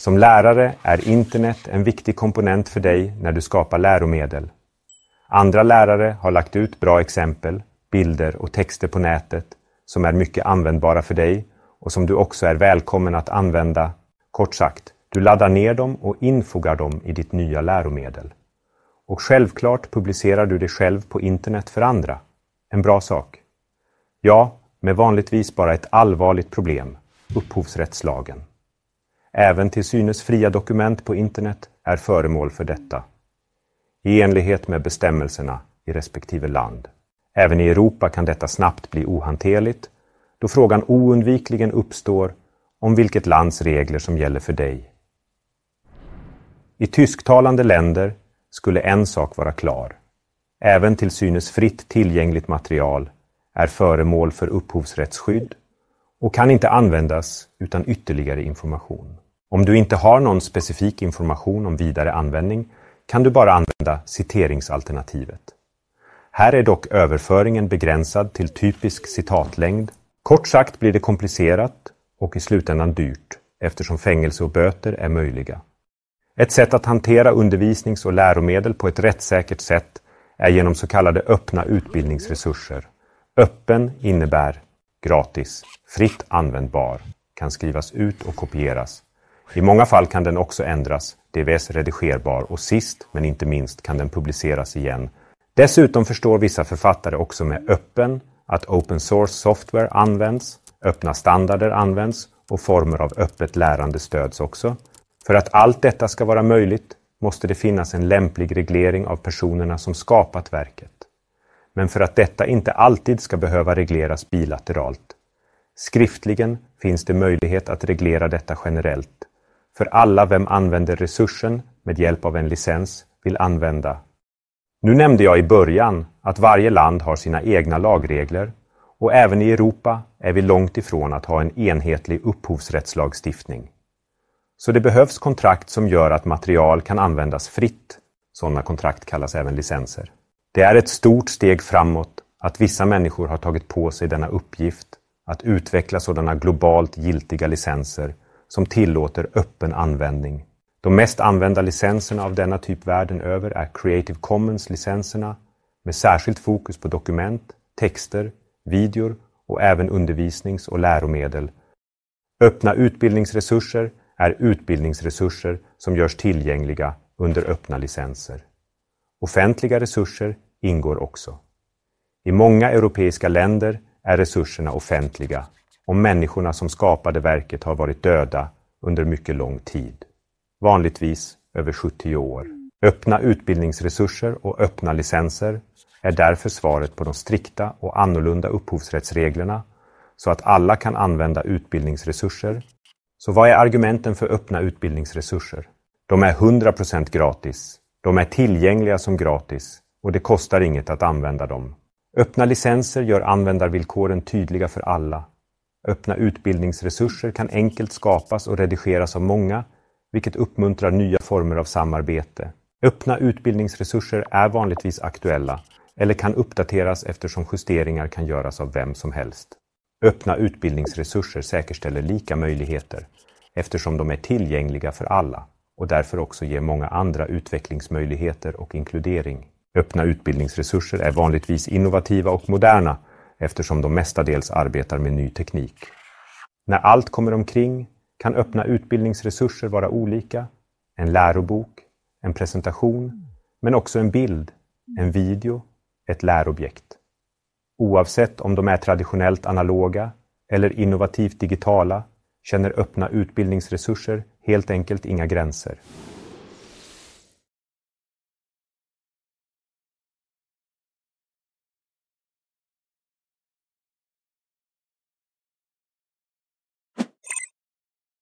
Som lärare är internet en viktig komponent för dig när du skapar läromedel. Andra lärare har lagt ut bra exempel, bilder och texter på nätet som är mycket användbara för dig och som du också är välkommen att använda. Kort sagt, du laddar ner dem och infogar dem i ditt nya läromedel. Och självklart publicerar du dig själv på internet för andra. En bra sak. Ja, med vanligtvis bara ett allvarligt problem, upphovsrättslagen. Även till synes fria dokument på internet är föremål för detta, i enlighet med bestämmelserna i respektive land. Även i Europa kan detta snabbt bli ohanterligt, då frågan oundvikligen uppstår om vilket lands regler som gäller för dig. I tysktalande länder skulle en sak vara klar. Även till synes fritt tillgängligt material är föremål för upphovsrättsskydd och kan inte användas utan ytterligare information. Om du inte har någon specifik information om vidare användning kan du bara använda citeringsalternativet. Här är dock överföringen begränsad till typisk citatlängd. Kort sagt blir det komplicerat och i slutändan dyrt eftersom fängelse och böter är möjliga. Ett sätt att hantera undervisnings och läromedel på ett rättssäkert sätt är genom så kallade öppna utbildningsresurser. Öppen innebär gratis, fritt användbar, kan skrivas ut och kopieras. I många fall kan den också ändras, DVS redigerbar och sist men inte minst kan den publiceras igen. Dessutom förstår vissa författare också med öppen att open source software används, öppna standarder används och former av öppet lärande stöds också. För att allt detta ska vara möjligt måste det finnas en lämplig reglering av personerna som skapat verket men för att detta inte alltid ska behöva regleras bilateralt. Skriftligen finns det möjlighet att reglera detta generellt, för alla vem använder resursen med hjälp av en licens vill använda. Nu nämnde jag i början att varje land har sina egna lagregler och även i Europa är vi långt ifrån att ha en enhetlig upphovsrättslagstiftning. Så det behövs kontrakt som gör att material kan användas fritt. Sådana kontrakt kallas även licenser. Det är ett stort steg framåt att vissa människor har tagit på sig denna uppgift att utveckla sådana globalt giltiga licenser som tillåter öppen användning. De mest använda licenserna av denna typ världen över är Creative Commons-licenserna med särskilt fokus på dokument, texter, videor och även undervisnings och läromedel. Öppna utbildningsresurser är utbildningsresurser som görs tillgängliga under öppna licenser. Offentliga resurser ingår också. I många europeiska länder är resurserna offentliga och människorna som skapade verket har varit döda under mycket lång tid, vanligtvis över 70 år. Öppna utbildningsresurser och öppna licenser är därför svaret på de strikta och annorlunda upphovsrättsreglerna så att alla kan använda utbildningsresurser. Så vad är argumenten för öppna utbildningsresurser? De är 100 gratis de är tillgängliga som gratis och det kostar inget att använda dem. Öppna licenser gör användarvillkoren tydliga för alla. Öppna utbildningsresurser kan enkelt skapas och redigeras av många, vilket uppmuntrar nya former av samarbete. Öppna utbildningsresurser är vanligtvis aktuella eller kan uppdateras eftersom justeringar kan göras av vem som helst. Öppna utbildningsresurser säkerställer lika möjligheter eftersom de är tillgängliga för alla och därför också ger många andra utvecklingsmöjligheter och inkludering. Öppna utbildningsresurser är vanligtvis innovativa och moderna eftersom de mestadels arbetar med ny teknik. När allt kommer omkring kan öppna utbildningsresurser vara olika. En lärobok, en presentation, men också en bild, en video, ett lärobjekt. Oavsett om de är traditionellt analoga eller innovativt digitala känner öppna utbildningsresurser helt enkelt inga gränser.